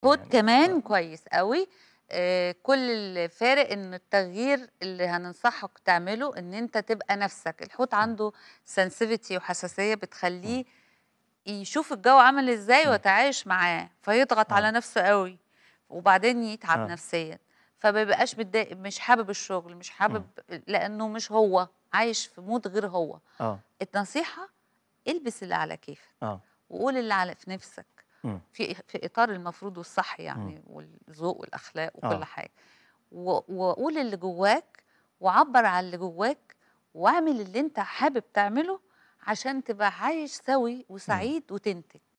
كود يعني كمان آه. كويس قوي آه كل الفارق ان التغيير اللي هننصحك تعمله ان انت تبقى نفسك الحوت عنده سنسيفيتي وحساسيه بتخليه يشوف الجو عامل ازاي ويتعايش معاه فيضغط على آه. نفسه قوي وبعدين يتعب آه. نفسيا فما بيبقاش متضايق مش حابب الشغل مش حابب لانه مش هو عايش في مود غير هو آه. النصيحه البس اللي على كيفك آه. وقول اللي على في نفسك في في اطار المفروض والصح يعني والذوق والاخلاق وكل آه. حاجه وقول اللي جواك وعبر عن اللي جواك واعمل اللي انت حابب تعمله عشان تبقى عايش سوي وسعيد وتنتج